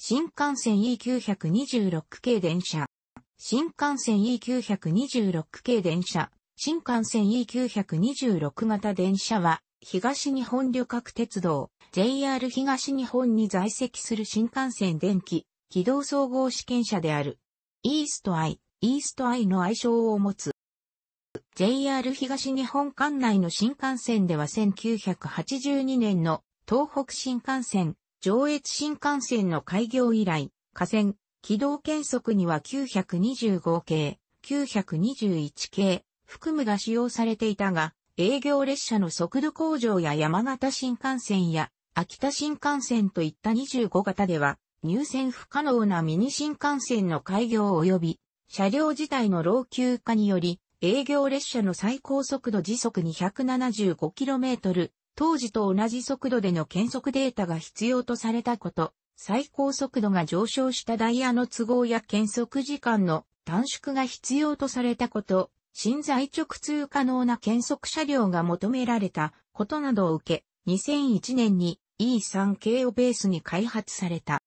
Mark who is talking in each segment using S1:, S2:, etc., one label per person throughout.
S1: 新幹線 E926 系電車。新幹線 E926 系電車。新幹線 E926 型電車は、東日本旅客鉄道、JR 東日本に在籍する新幹線電気、軌道総合試験車である。イーストアイ、イーストアイの愛称を持つ。JR 東日本管内の新幹線では1982年の東北新幹線、上越新幹線の開業以来、架線、軌道検測には925系、921系、含むが使用されていたが、営業列車の速度向上や山形新幹線や秋田新幹線といった25型では、入線不可能なミニ新幹線の開業及び、車両自体の老朽化により、営業列車の最高速度時速 275km、当時と同じ速度での検測データが必要とされたこと、最高速度が上昇したダイヤの都合や検測時間の短縮が必要とされたこと、新在直通可能な検測車両が求められたことなどを受け、2001年に E3 k をベースに開発された。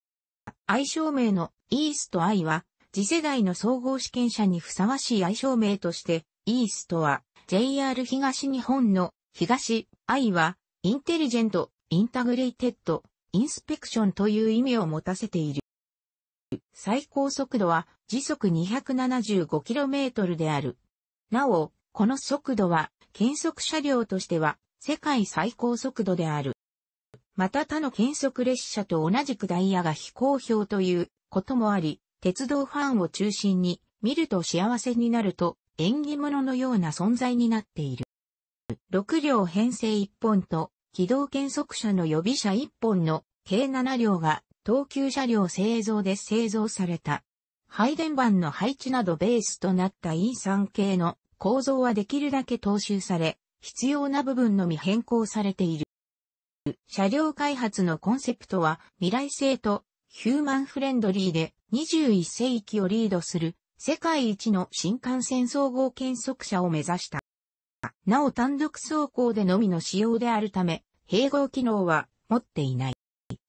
S1: 愛称名の EAST と I は、次世代の総合試験者にふさわしい愛称名として、EAST は JR 東日本の東 I はインテリジェント、インタグレイテッド、インスペクションという意味を持たせている。最高速度は時速 275km である。なお、この速度は、検測車両としては、世界最高速度である。また他の検測列車と同じくダイヤが非公表ということもあり、鉄道ファンを中心に見ると幸せになると縁起物のような存在になっている。6両編成1本と、軌道検測車の予備車1本の計7両が東急車両製造で製造された。配電盤の配置などベースとなった E3 系の構造はできるだけ踏襲され、必要な部分のみ変更されている。車両開発のコンセプトは未来性とヒューマンフレンドリーで21世紀をリードする世界一の新幹線総合検測車を目指した。なお単独走行でのみの使用であるため、併合機能は持っていない。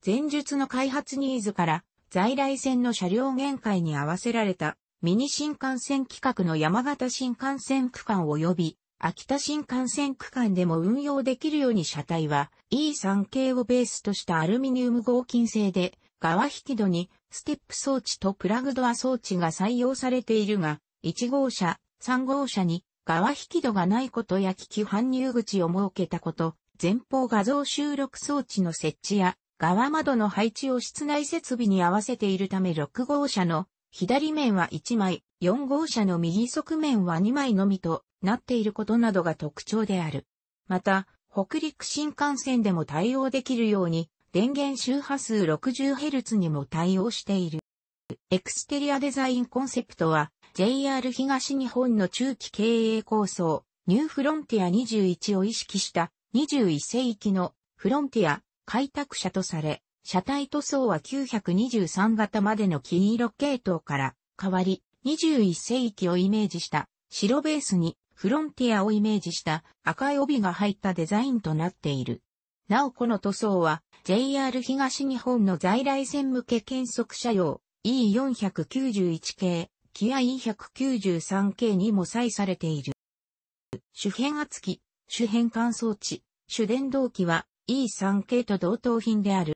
S1: 前述の開発ニーズから、在来線の車両限界に合わせられた、ミニ新幹線規格の山形新幹線区間及び、秋田新幹線区間でも運用できるように車体は E3 系をベースとしたアルミニウム合金製で側引き戸にステップ装置とプラグドア装置が採用されているが1号車、3号車に側引き戸がないことや機器搬入口を設けたこと、前方画像収録装置の設置や、側窓の配置を室内設備に合わせているため6号車の左面は1枚、4号車の右側面は2枚のみとなっていることなどが特徴である。また、北陸新幹線でも対応できるように、電源周波数 60Hz にも対応している。エクステリアデザインコンセプトは、JR 東日本の中期経営構想、ニューフロンティア21を意識した21世紀のフロンティア開拓者とされ、車体塗装は923型までの金色系統から変わり、21世紀をイメージした白ベースにフロンティアをイメージした赤い帯が入ったデザインとなっている。なおこの塗装は JR 東日本の在来線向け検測車用 E491 系キア E193 系にも採されている。主変圧器、主変換装置、主電動機は E3 系と同等品である。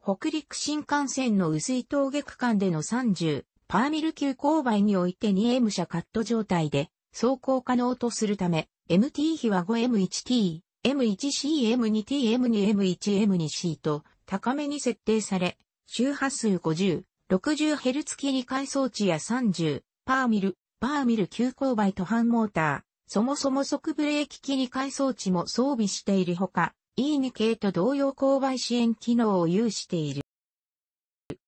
S1: 北陸新幹線の薄い峠区間での30パーミル級勾配において 2M 車カット状態で走行可能とするため、MT 比は 5M1T、M1C、M2T、M2M1、M2C と高めに設定され、周波数50、60Hz 切り替え装置や30パーミル、パーミル急勾配と反モーター、そもそも即ブレーキ切り替え装置も装備しているほか、E2 系と同様勾配支援機能を有している。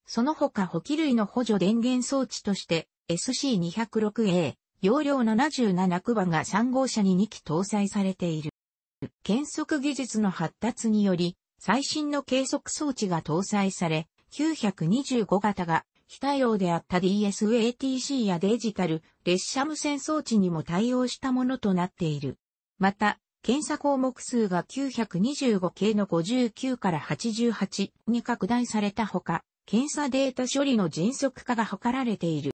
S1: その他補機類の補助電源装置として SC206A、容量77クバが3号車に2機搭載されている。検測技術の発達により、最新の計測装置が搭載され、925型が非対応であった DSATC やデジタル列車無線装置にも対応したものとなっている。また、検査項目数が925系の59から88に拡大されたほか、検査データ処理の迅速化が図られている。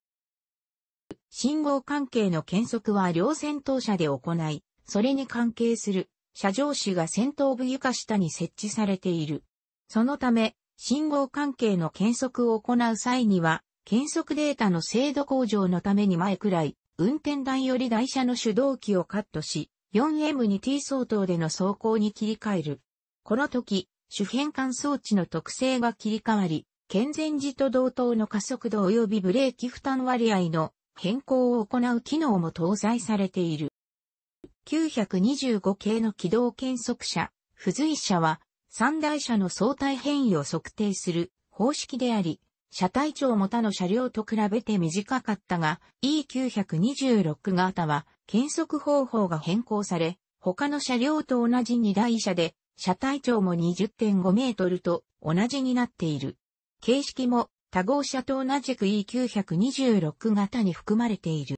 S1: 信号関係の検測は両戦闘車で行い、それに関係する車上紙が先頭部床下に設置されている。そのため、信号関係の検測を行う際には、検測データの精度向上のために前くらい、運転台より台車の手動機をカットし、4M2T 相当での走行に切り替える。この時、主変換装置の特性が切り替わり、健全時と同等の加速度及びブレーキ負担割合の変更を行う機能も搭載されている。925系の軌道検測車、付随車は三台車の相対変異を測定する方式であり、車体長も他の車両と比べて短かったが、E926 型は検測方法が変更され、他の車両と同じ二台車で、車体長も20.5メートルと同じになっている。形式も多号車と同じく E926 型に含まれている。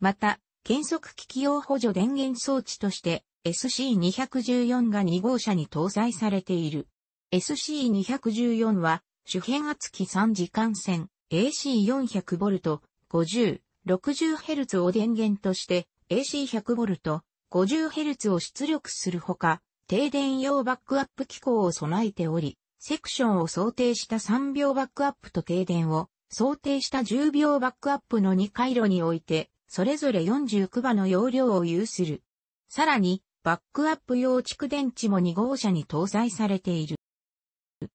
S1: また、検測機器用補助電源装置として SC214 が2号車に搭載されている。SC214 は主変圧器3時間線 AC400V、50、60Hz を電源として AC100V、50Hz を出力するほか、停電用バックアップ機構を備えており、セクションを想定した3秒バックアップと停電を想定した10秒バックアップの2回路において、それぞれ49場の容量を有する。さらに、バックアップ用蓄電池も2号車に搭載されている。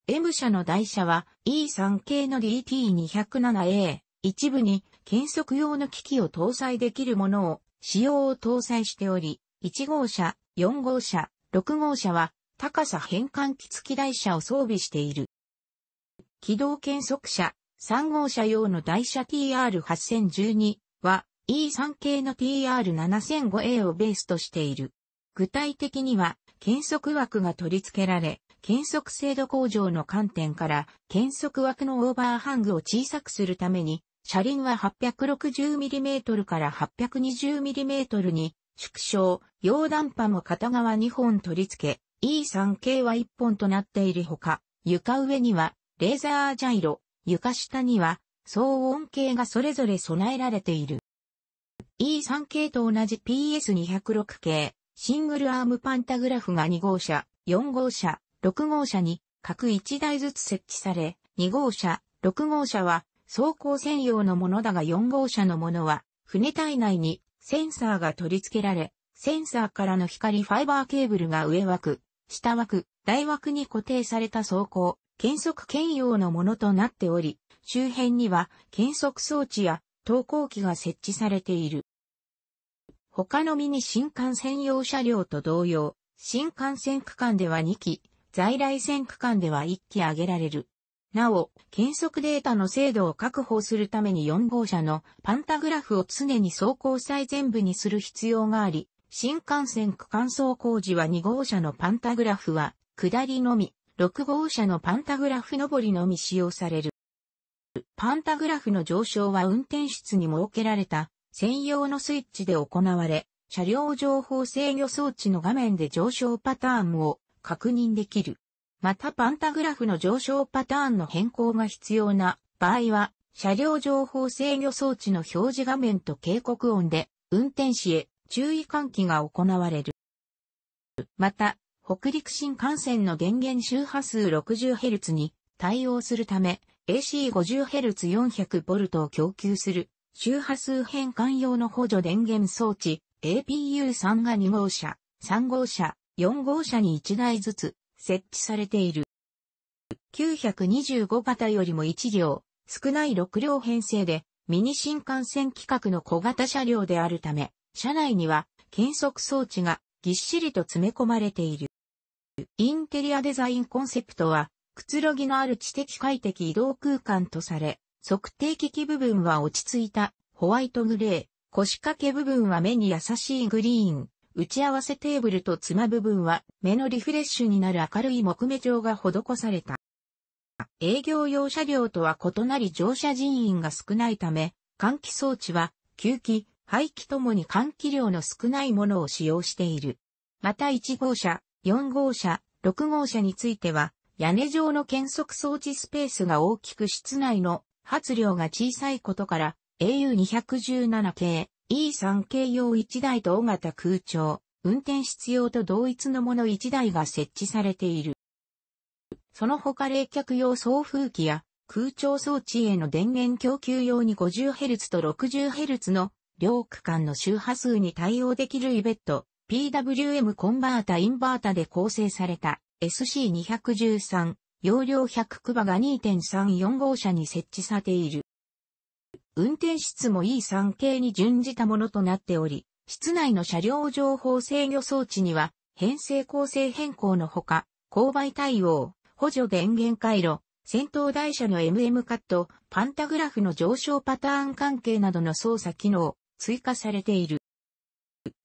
S1: M 社の台車は E3 系の DT207A、一部に検測用の機器を搭載できるものを仕様を搭載しており、1号車、4号車、6号車は高さ変換機付き台車を装備している。軌道検測車、3号車用の台車 TR8012 は E3 系の TR7005A をベースとしている。具体的には、検測枠が取り付けられ、検測精度向上の観点から、検測枠のオーバーハングを小さくするために、車輪は 860mm から 820mm に縮小、溶断波も片側2本取り付け、E3 系は1本となっているほか、床上にはレーザージャイロ、床下には騒音計がそれぞれ備えられている。E3 系と同じ PS206 系、シングルアームパンタグラフが2号車、4号車、6号車に各1台ずつ設置され、2号車、6号車は走行専用のものだが4号車のものは船体内にセンサーが取り付けられ、センサーからの光ファイバーケーブルが上枠、下枠、台枠に固定された走行、検測兼用のものとなっており、周辺には検測装置や投光機が設置されている。他のミニ新幹線用車両と同様、新幹線区間では2機、在来線区間では1機挙げられる。なお、検測データの精度を確保するために4号車のパンタグラフを常に走行最前部にする必要があり、新幹線区間走行時は2号車のパンタグラフは、下りのみ、6号車のパンタグラフ上りのみ使用される。パンタグラフの上昇は運転室に設けられた専用のスイッチで行われ、車両情報制御装置の画面で上昇パターンを確認できる。またパンタグラフの上昇パターンの変更が必要な場合は、車両情報制御装置の表示画面と警告音で、運転士へ注意喚起が行われる。また、北陸新幹線の電源周波数 60Hz に対応するため、AC50Hz400V を供給する周波数変換用の補助電源装置 APU3 が2号車、3号車、4号車に1台ずつ設置されている。925型よりも1両、少ない6両編成で、ミニ新幹線規格の小型車両であるため、車内には検測装置がぎっしりと詰め込まれている。インテリアデザインコンセプトは、くつろぎのある知的快適移動空間とされ、測定機器部分は落ち着いた、ホワイトグレー、腰掛け部分は目に優しいグリーン、打ち合わせテーブルと妻部分は目のリフレッシュになる明るい木目調が施された。営業用車両とは異なり乗車人員が少ないため、換気装置は、吸気、排気ともに換気量の少ないものを使用している。また1号車、4号車、6号車については、屋根上の検測装置スペースが大きく室内の発量が小さいことから AU217 系 E3 系用1台と大型空調、運転室用と同一のもの1台が設置されている。その他冷却用送風機や空調装置への電源供給用に 50Hz と 60Hz の両区間の周波数に対応できるイベット PWM コンバータインバータで構成された SC213 容量100クバが2.34号車に設置されている。運転室も E3 系に準じたものとなっており、室内の車両情報制御装置には、編成構成変更のほか、勾配対応、補助電源回路、先頭台車の MM カット、パンタグラフの上昇パターン関係などの操作機能、追加されている。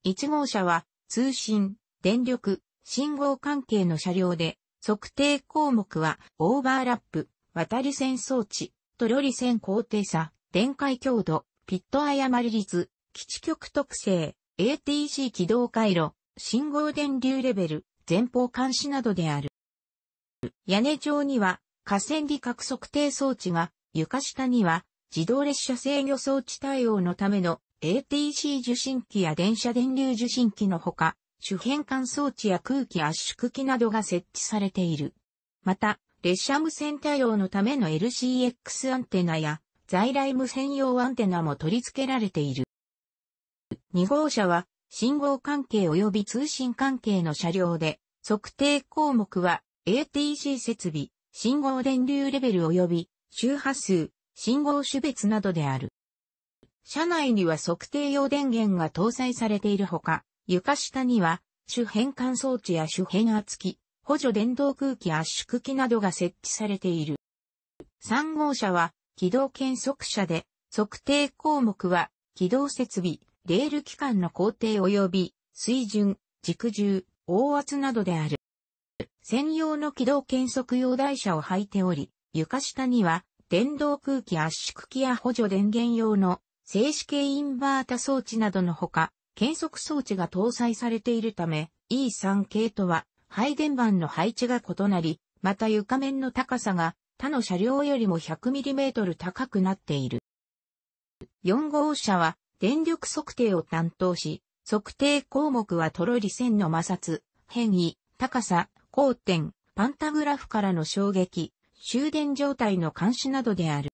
S1: 1号車は、通信、電力、信号関係の車両で、測定項目は、オーバーラップ、渡り線装置、とロリ線高低差、電解強度、ピット誤り率、基地局特性、ATC 軌道回路、信号電流レベル、前方監視などである。屋根上には、河川理覚測定装置が、床下には、自動列車制御装置対応のための ATC 受信機や電車電流受信機のほか、主変換装置や空気圧縮機などが設置されている。また、列車無線対応のための LCX アンテナや在来無線用アンテナも取り付けられている。2号車は信号関係及び通信関係の車両で、測定項目は ATC 設備、信号電流レベル及び周波数、信号種別などである。車内には測定用電源が搭載されているほか、床下には、主変換装置や主変圧器、補助電動空気圧縮機などが設置されている。3号車は、軌道検測車で、測定項目は、軌道設備、レール機関の工程及び、水準、軸重、大圧などである。専用の軌道検測用台車を履いており、床下には、電動空気圧縮機や補助電源用の静止系インバータ装置などのほか、検測装置が搭載されているため、E3 系とは配電盤の配置が異なり、また床面の高さが他の車両よりも 100mm 高くなっている。4号車は電力測定を担当し、測定項目はトロリ線の摩擦、変異、高さ、交点、パンタグラフからの衝撃、終電状態の監視などである。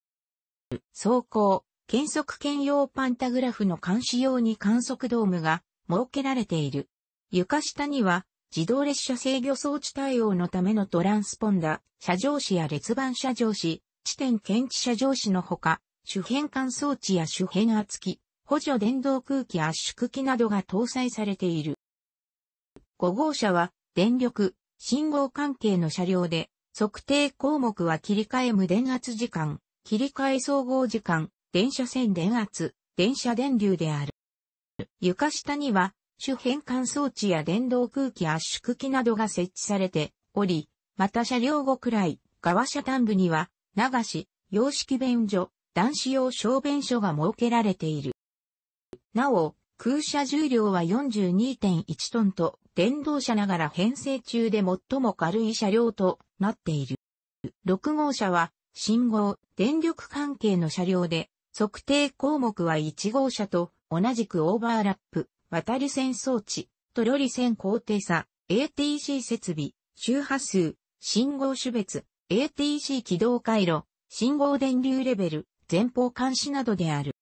S1: 走行、検測兼用パンタグラフの監視用に観測ドームが設けられている。床下には自動列車制御装置対応のためのトランスポンダ、車上子や列板車上子、地点検知車上子のほか、主変換装置や主変圧機、補助電動空気圧縮機などが搭載されている。5号車は電力、信号関係の車両で、測定項目は切り替え無電圧時間、切り替え総合時間、電車線電圧、電車電流である。床下には、周辺乾装置や電動空気圧縮機などが設置されており、また車両後くらい、側車端部には、流し、洋式便所、男子用小便所が設けられている。なお、空車重量は42.1トンと、電動車ながら編成中で最も軽い車両となっている。6号車は、信号、電力関係の車両で、測定項目は1号車と同じくオーバーラップ、渡り線装置、とロリ線高低差、ATC 設備、周波数、信号種別、ATC 軌道回路、信号電流レベル、前方監視などである。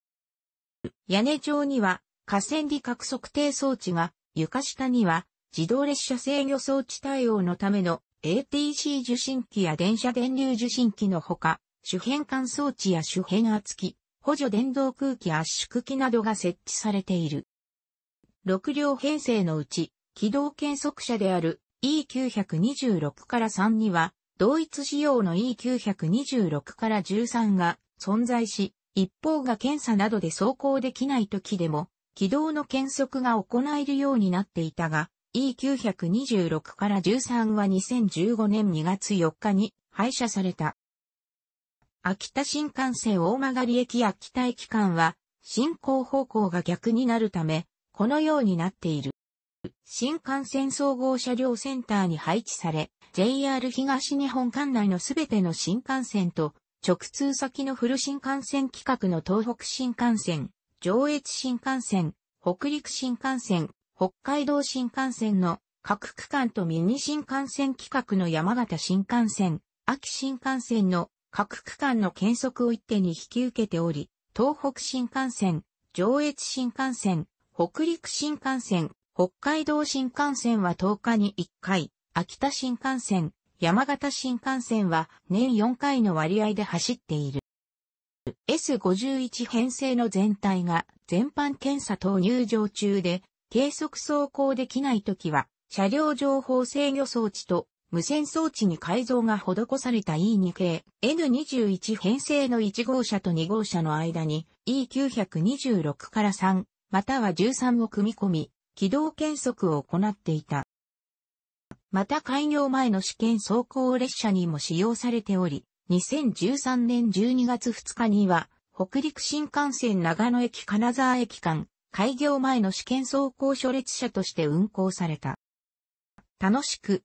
S1: 屋根上には河川理覚測定装置が、床下には自動列車制御装置対応のための ATC 受信機や電車電流受信機のほか、周辺管装置や周辺圧器、補助電動空気圧縮機などが設置されている。6両編成のうち、軌道計測車である E926 から3には、同一仕様の E926 から13が存在し、一方が検査などで走行できない時でも、軌道の検測が行えるようになっていたが、E926 から13は2015年2月4日に廃車された。秋田新幹線大曲駅秋田駅間は、進行方向が逆になるため、このようになっている。新幹線総合車両センターに配置され、JR 東日本管内のすべての新幹線と、直通先のフル新幹線規格の東北新幹線、上越新幹線、北陸新幹線、北海道新幹線の各区間とミニ新幹線規格の山形新幹線、秋新幹線の各区間の検測を一手に引き受けており、東北新幹線、上越新幹線、北陸新幹線、北海道新幹線は10日に1回、秋田新幹線、山形新幹線は年4回の割合で走っている。S51 編成の全体が全般検査等入場中で計測走行できないときは車両情報制御装置と無線装置に改造が施された E2 系 N21 編成の1号車と2号車の間に E926 から3または13を組み込み軌道検測を行っていた。また開業前の試験走行列車にも使用されており、2013年12月2日には、北陸新幹線長野駅金沢駅間、開業前の試験走行初列車として運行された。楽しく、